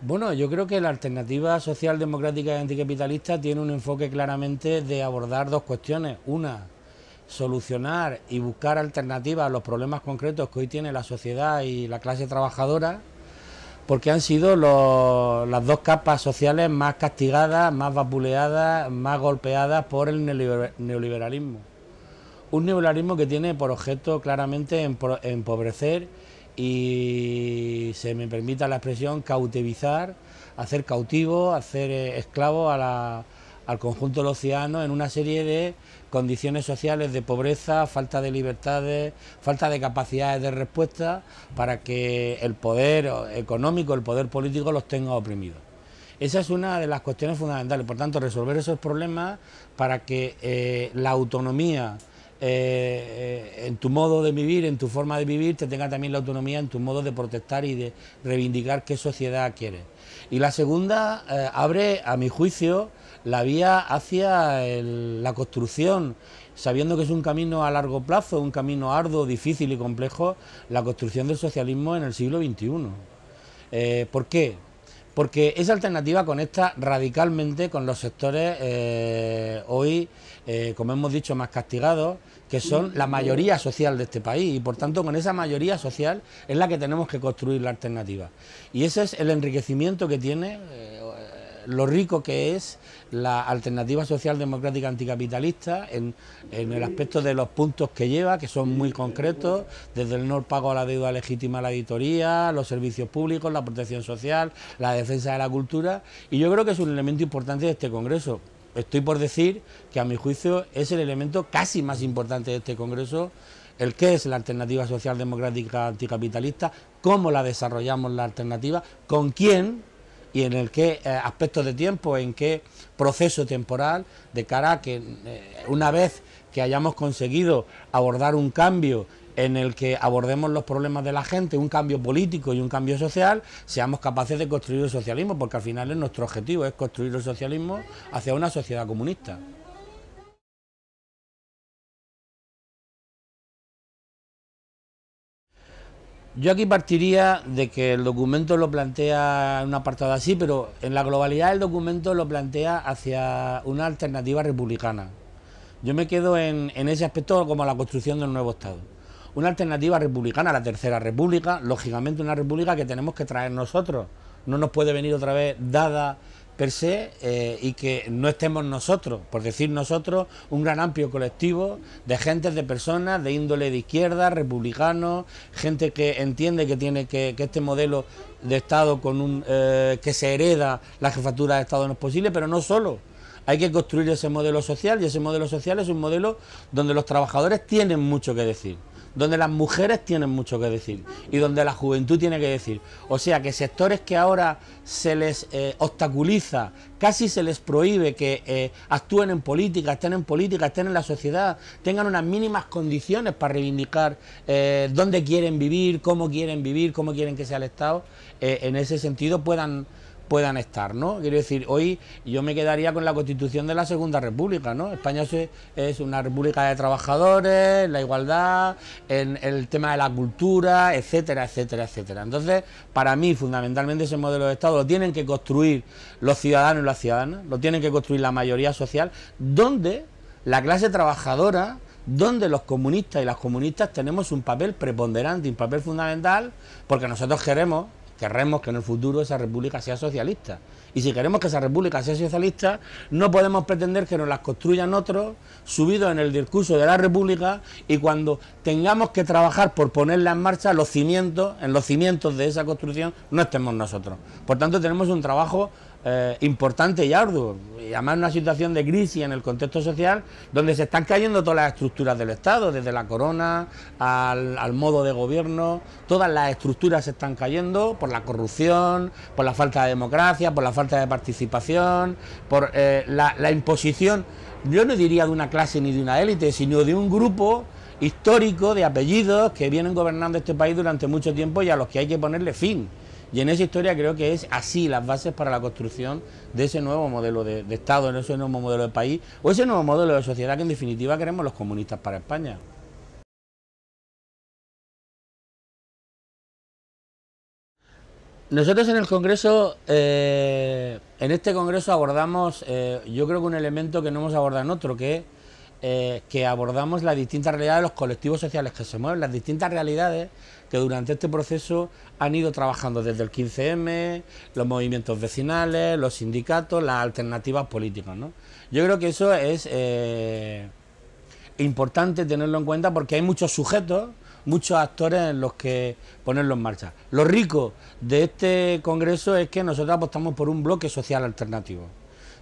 Bueno, yo creo que la alternativa social democrática y anticapitalista tiene un enfoque claramente de abordar dos cuestiones. Una, solucionar y buscar alternativas a los problemas concretos que hoy tiene la sociedad y la clase trabajadora, porque han sido las dos capas sociales más castigadas, más vapuleadas, más golpeadas por el neoliberalismo. Un neoliberalismo que tiene por objeto claramente empobrecer y se me permita la expresión cautivizar, hacer cautivo, hacer eh, esclavo al conjunto de los ciudadanos en una serie de condiciones sociales de pobreza, falta de libertades, falta de capacidades de respuesta para que el poder económico, el poder político los tenga oprimidos. Esa es una de las cuestiones fundamentales, por tanto, resolver esos problemas para que eh, la autonomía eh, eh, en tu modo de vivir, en tu forma de vivir, te tenga también la autonomía en tu modo de protestar y de reivindicar qué sociedad quieres. Y la segunda eh, abre, a mi juicio, la vía hacia la construcción, sabiendo que es un camino a largo plazo, un camino arduo, difícil y complejo, la construcción del socialismo en el siglo XXI. ¿Por qué? porque esa alternativa conecta radicalmente con los sectores eh, hoy, eh, como hemos dicho, más castigados, que son la mayoría social de este país y por tanto con esa mayoría social es la que tenemos que construir la alternativa. Y ese es el enriquecimiento que tiene eh, lo rico que es la alternativa socialdemocrática anticapitalista en, el aspecto de los puntos que lleva, que son muy concretos, desde el no pago a la deuda legítima a la editoría, los servicios públicos, la protección social, la defensa de la cultura, y yo creo que es un elemento importante de este Congreso. Estoy por decir que a mi juicio es el elemento casi más importante de este Congreso el que es la alternativa socialdemocrática anticapitalista, cómo la desarrollamos la alternativa, con quién y en el qué eh, aspecto de tiempo, en qué proceso temporal, de cara a que eh, una vez que hayamos conseguido abordar un cambio en el que abordemos los problemas de la gente, un cambio político y un cambio social, seamos capaces de construir el socialismo, porque al final es nuestro objetivo, es construir el socialismo hacia una sociedad comunista. Yo aquí partiría de que el documento lo plantea en un apartado así, pero en la globalidad el documento lo plantea hacia una alternativa republicana. Yo me quedo en, en ese aspecto como la construcción del nuevo Estado. Una alternativa republicana, la tercera república, lógicamente una república que tenemos que traer nosotros. No nos puede venir otra vez dada per se eh, y que no estemos nosotros, por decir nosotros, un gran amplio colectivo de gentes, de personas de índole de izquierda, republicanos, gente que entiende que tiene que, este modelo de Estado con un, eh, que se hereda la jefatura de Estado no es posible, pero no solo. Hay que construir ese modelo social y ese modelo social es un modelo donde los trabajadores tienen mucho que decir donde las mujeres tienen mucho que decir y donde la juventud tiene que decir. O sea que sectores que ahora se les eh, obstaculiza, casi se les prohíbe que eh, actúen en política, estén en política, estén en la sociedad, tengan unas mínimas condiciones para reivindicar eh, dónde quieren vivir, cómo quieren vivir, cómo quieren que sea el Estado, en ese sentido puedan puedan estar, ¿no? Quiero decir, hoy yo me quedaría con la constitución de la Segunda República, ¿no? España es una república de trabajadores, la igualdad, en el tema de la cultura, etcétera, etcétera, etcétera. Entonces, para mí, fundamentalmente, ese modelo de Estado lo tienen que construir los ciudadanos y las ciudadanas, lo tienen que construir la mayoría social, donde la clase trabajadora donde los comunistas y las comunistas tenemos un papel preponderante, un papel fundamental, porque nosotros queremos Queremos que en el futuro esa república sea socialista. Y si queremos que esa república sea socialista, no podemos pretender que nos las construyan otros, subidos en el discurso de la república, y cuando tengamos que trabajar por ponerla en marcha, los cimientos, en los cimientos de esa construcción, no estemos nosotros. Por tanto, tenemos un trabajo eh, importante y arduo. Y además una situación de crisis en el contexto social donde se están cayendo todas las estructuras del Estado, desde la corona al, modo de gobierno, todas las estructuras se están cayendo por la corrupción, por la falta de democracia, por la falta de participación, por eh, la imposición, yo no diría de una clase ni de una élite, sino de un grupo histórico de apellidos que vienen gobernando este país durante mucho tiempo y a los que hay que ponerle fin. Y en esa historia creo que es así las bases para la construcción de ese nuevo modelo de, Estado, de ese nuevo modelo de país o ese nuevo modelo de sociedad que en definitiva queremos los comunistas para España. Nosotros en el Congreso, eh, en este Congreso abordamos, eh, yo creo que un elemento que no hemos abordado en otro, que es eh, que abordamos las distintas realidades de los colectivos sociales que se mueven, las distintas realidades que durante este proceso han ido trabajando desde el 15M, los movimientos vecinales, los sindicatos, las alternativas políticas. Yo creo que eso es eh, importante tenerlo en cuenta porque hay muchos sujetos, muchos actores en los que ponerlo en marcha. Lo rico de este Congreso es que nosotros apostamos por un bloque social alternativo.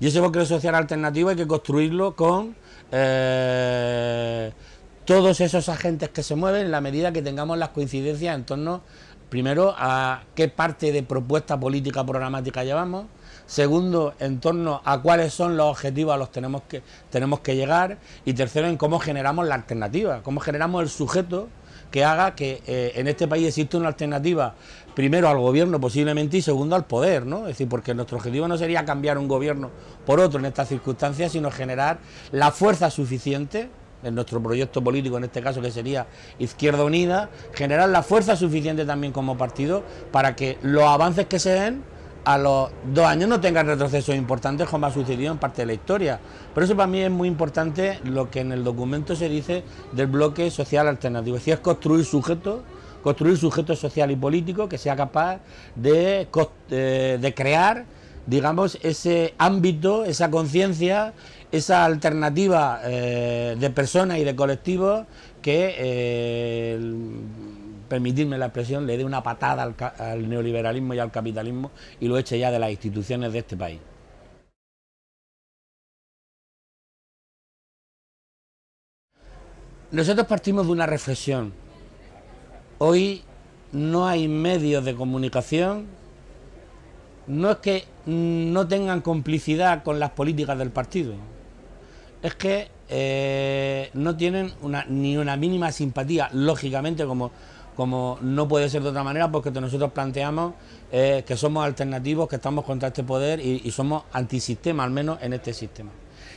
Y ese bosque social alternativo hay que construirlo con eh, todos esos agentes que se mueven en la medida que tengamos las coincidencias en torno, primero, a qué parte de propuesta política programática llevamos Segundo, en torno a cuáles son los objetivos a los tenemos que tenemos que llegar. Y tercero, en cómo generamos la alternativa, cómo generamos el sujeto que haga que eh, en este país exista una alternativa, primero al gobierno posiblemente y segundo al poder, ¿no? Es decir, porque nuestro objetivo no sería cambiar un gobierno por otro en estas circunstancias, sino generar la fuerza suficiente en nuestro proyecto político, en este caso que sería Izquierda Unida, generar la fuerza suficiente también como partido para que los avances que se den a los dos años no tengan retrocesos importantes como ha sucedido en parte de la historia. ...pero eso para mí es muy importante lo que en el documento se dice del bloque social alternativo, es es construir sujetos, construir sujetos social y político que sea capaz de, crear, digamos, ese ámbito, esa conciencia, esa alternativa eh, de personas y de colectivos que... Eh, permitirme la expresión, le dé una patada al, neoliberalismo y al capitalismo y lo eche ya de las instituciones de este país. Nosotros partimos de una reflexión. Hoy no hay medios de comunicación, no es que no tengan complicidad con las políticas del partido, es que eh, no tienen ni una mínima simpatía, lógicamente como como no puede ser de otra manera, porque nosotros planteamos que somos alternativos, que estamos contra este poder y, somos antisistema, al menos en este sistema.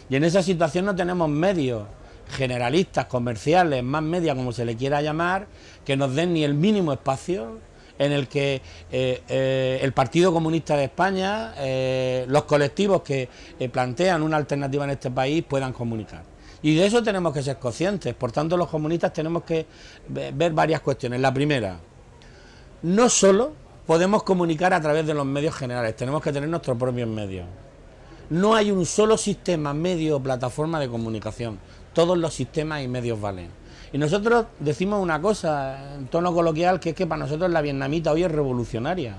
Y en esa situación no tenemos medios generalistas, comerciales, más media, como se le quiera llamar, que nos den ni el mínimo espacio en el que eh, eh, el Partido Comunista de España, eh, los colectivos que plantean una alternativa en este país puedan comunicar. Y de eso tenemos que ser conscientes. Por tanto, los comunistas tenemos que ver varias cuestiones. La primera, no solo podemos comunicar a través de los medios generales, tenemos que tener nuestros propios medios. No hay un solo sistema, medio o plataforma de comunicación. Todos los sistemas y medios valen. Y nosotros decimos una cosa en tono coloquial, que es que para nosotros la vietnamita hoy es revolucionaria.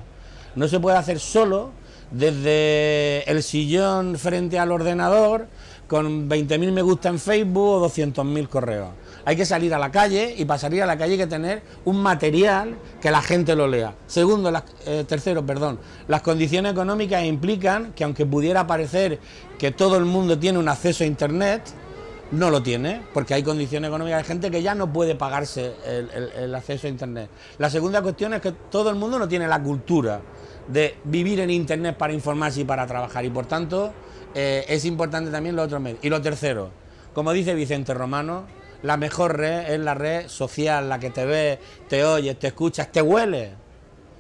No se puede hacer solo desde el sillón frente al ordenador con 20.000 me gusta en Facebook o 200.000 correos. Hay que salir a la calle y para a la calle hay que tener un material que la gente lo lea. Segundo, eh, tercero, perdón, las condiciones económicas implican que aunque pudiera parecer que todo el mundo tiene un acceso a Internet, no lo tiene, porque hay condiciones económicas de gente que ya no puede pagarse el acceso a Internet. La segunda cuestión es que todo el mundo no tiene la cultura de vivir en Internet para informarse y para trabajar y por tanto eh, es importante también lo otro medio. Y lo tercero, como dice Vicente Romano, la mejor red es la red social, la que te ve, te oyes, te escuchas, te huele.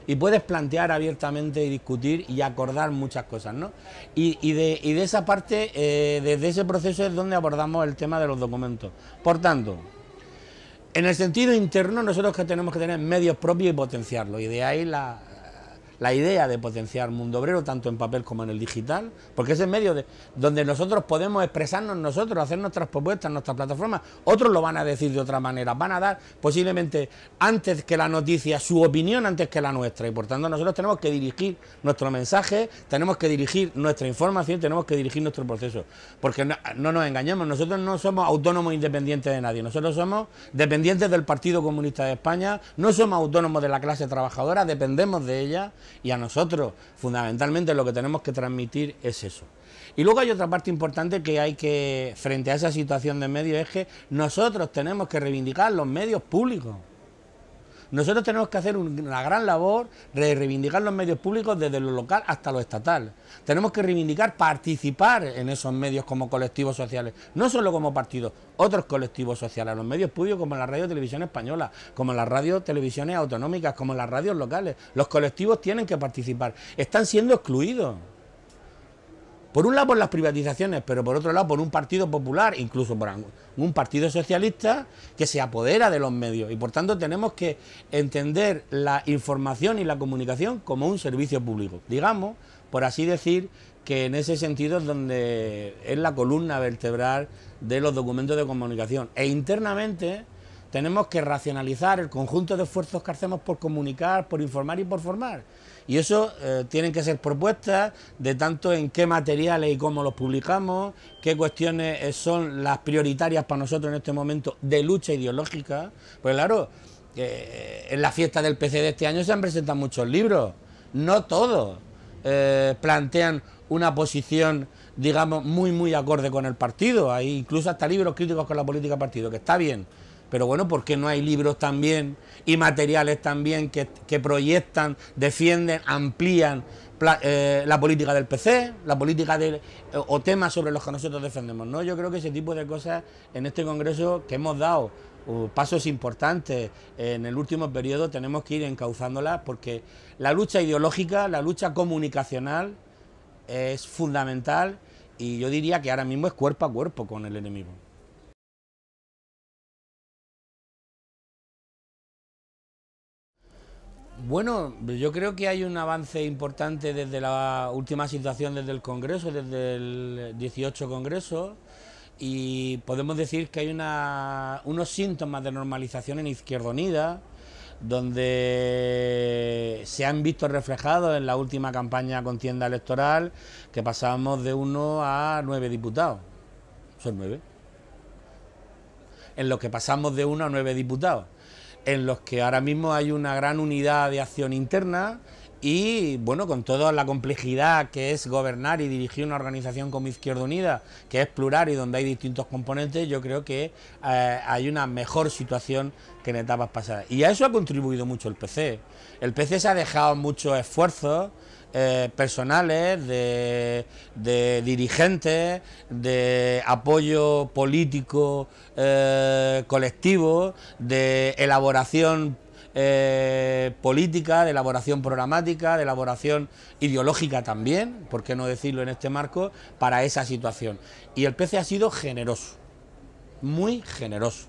Y puedes plantear abiertamente y discutir y acordar muchas cosas, ¿no? Y, de, esa parte, eh, desde ese proceso es donde abordamos el tema de los documentos. Por tanto, en el sentido interno, nosotros que tenemos que tener medios propios y potenciarlo. Y de ahí la, la idea de potenciar Mundo Obrero, tanto en papel como en el digital, porque es el medio de, donde nosotros podemos expresarnos nosotros, hacer nuestras propuestas, nuestras plataformas. Otros lo van a decir de otra manera, van a dar posiblemente antes que la noticia su opinión antes que la nuestra, y por tanto nosotros tenemos que dirigir nuestro mensaje, tenemos que dirigir nuestra información, tenemos que dirigir nuestro proceso, porque no, no nos engañemos, nosotros no somos autónomos independientes de nadie, nosotros somos dependientes del Partido Comunista de España, no somos autónomos de la clase trabajadora, dependemos de ella y a nosotros, fundamentalmente, lo que tenemos que transmitir es eso. Y luego hay otra parte importante que hay que, frente a esa situación de medios, es que nosotros tenemos que reivindicar los medios públicos. Nosotros tenemos que hacer una gran labor de reivindicar los medios públicos desde lo local hasta lo estatal. Tenemos que reivindicar participar en esos medios como colectivos sociales, no solo como partidos, otros colectivos sociales, los medios públicos como la radio televisión española, como las radio televisiones autonómicas, como las radios locales. Los colectivos tienen que participar, están siendo excluidos por un lado por las privatizaciones, pero por otro lado por un partido popular, incluso por un partido socialista que se apodera de los medios. Y por tanto tenemos que entender la información y la comunicación como un servicio público. Digamos, por así decir, que en ese sentido es donde es la columna vertebral de los documentos de comunicación. E internamente tenemos que racionalizar el conjunto de esfuerzos que hacemos por comunicar, por informar y por formar. Y eso eh, tienen que ser propuestas de tanto en qué materiales y cómo los publicamos, qué cuestiones eh, son las prioritarias para nosotros en este momento de lucha ideológica. Pues claro, eh, en la fiesta del PC de este año se han presentado muchos libros, no todos plantean una posición digamos, muy, muy acorde con el partido. Hay incluso hasta libros críticos con la política partido, que está bien, pero bueno, ¿por qué no hay libros también y materiales también que, proyectan, defienden, amplían eh, la política del PC, la política eh, o temas sobre los que nosotros defendemos? ¿no? Yo creo que ese tipo de cosas en este Congreso que hemos dado uh, pasos importantes en el último periodo tenemos que ir encauzándolas porque la lucha ideológica, la lucha comunicacional es fundamental y yo diría que ahora mismo es cuerpo a cuerpo con el enemigo. Bueno, yo creo que hay un avance importante desde la última situación desde el Congreso, desde el 18 Congreso, y podemos decir que hay unos síntomas de normalización en Izquierda Unida, donde se han visto reflejados en la última campaña contienda electoral, que pasamos de uno a nueve diputados. Son nueve. En los que pasamos de uno a nueve diputados en los que ahora mismo hay una gran unidad de acción interna y bueno, con toda la complejidad que es gobernar y dirigir una organización como Izquierda Unida, que es plural y donde hay distintos componentes, yo creo que eh, hay una mejor situación que en etapas pasadas. Y a eso ha contribuido mucho el PC. El PC se ha dejado muchos esfuerzos eh, personales, de, dirigentes, de apoyo político eh, colectivo, de elaboración eh, política, de elaboración programática, de elaboración ideológica también, por qué no decirlo en este marco, para esa situación. Y el PC ha sido generoso, muy generoso,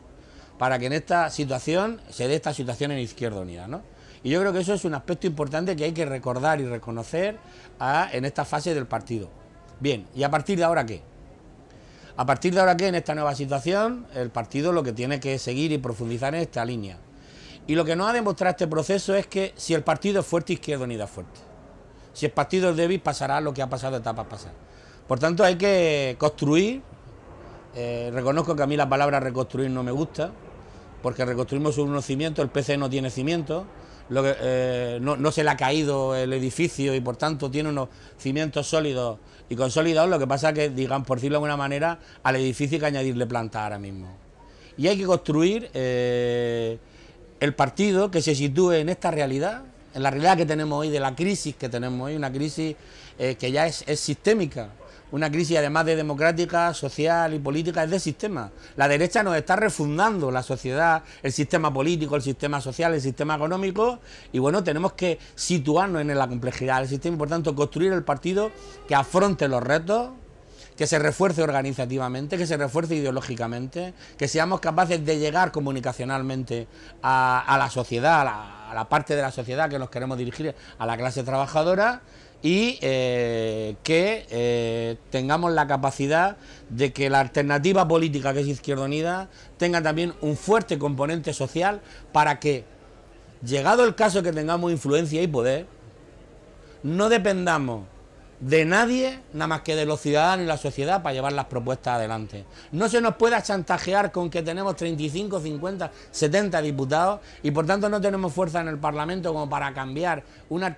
para que en esta situación se dé esta situación en Izquierda Unida. ¿no? Y yo creo que eso es un aspecto importante que hay que recordar y reconocer en esta fase del partido. Bien, ¿y a partir de ahora qué? A partir de ahora qué en esta nueva situación, el partido lo que tiene que seguir y profundizar en esta línea. Y lo que nos ha demostrado este proceso es que si el partido es fuerte, Izquierda Unida es fuerte. Si el partido es débil, pasará lo que ha pasado etapas pasadas. Por tanto, hay que construir. Eh, reconozco que a mí la palabra reconstruir no me gusta, porque reconstruimos un cimiento el PC no tiene cimientos lo que, eh, no, se le ha caído el edificio y por tanto tiene unos cimientos sólidos y consolidados, lo que pasa es que, digan, por decirlo de alguna manera, al edificio hay que añadirle planta ahora mismo. Y hay que construir eh, el partido que se sitúe en esta realidad, en la realidad que tenemos hoy, de la crisis que tenemos hoy, una crisis eh, que ya es sistémica una crisis además de democrática, social y política, es de sistema. La derecha nos está refundando la sociedad, el sistema político, el sistema social, el sistema económico y bueno, tenemos que situarnos en la complejidad del sistema y por tanto construir el partido que afronte los retos que se refuerce organizativamente, que se refuerce ideológicamente, que seamos capaces de llegar comunicacionalmente a, la sociedad, a la parte de la sociedad que nos queremos dirigir, a la clase trabajadora, y eh, que eh, tengamos la capacidad de que la alternativa política que es Izquierda Unida tenga también un fuerte componente social para que, llegado el caso que tengamos influencia y poder, no dependamos de nadie, nada más que de los ciudadanos y la sociedad, para llevar las propuestas adelante. No se nos pueda chantajear con que tenemos 35, 50, 70 diputados y por tanto no tenemos fuerza en el Parlamento como para cambiar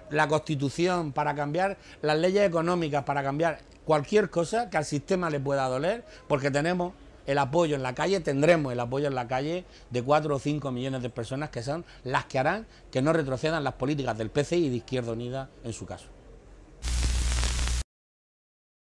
la Constitución, para cambiar las leyes económicas, para cambiar cualquier cosa que al sistema le pueda doler, porque tenemos el apoyo en la calle, tendremos el apoyo en la calle de 4 o 5 millones de personas que son las que harán que no retrocedan las políticas del PCI y de Izquierda Unida en su caso.